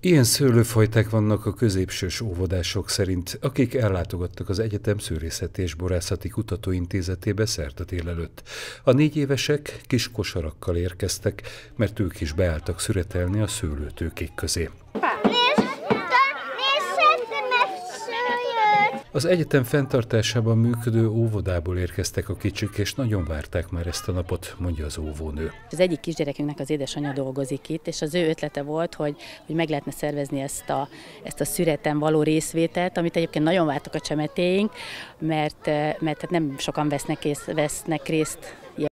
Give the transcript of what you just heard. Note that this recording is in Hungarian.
Ilyen szőlőfajták vannak a középsős óvodások szerint, akik ellátogattak az Egyetem Szőrészeti és Borászati Kutatóintézetébe szerte délelőtt. A négy évesek kis kosarakkal érkeztek, mert ők is beálltak szüretelni a szőlőtőkék közé. Az egyetem fenntartásában működő óvodából érkeztek a kicsik, és nagyon várták már ezt a napot, mondja az óvónő. Az egyik kisgyerekünknek az édesanyja dolgozik itt, és az ő ötlete volt, hogy, hogy meg lehetne szervezni ezt a, ezt a szüreten való részvételt, amit egyébként nagyon vártak a csemetéink, mert, eh, mert hát nem sokan vesznek, ész, vesznek részt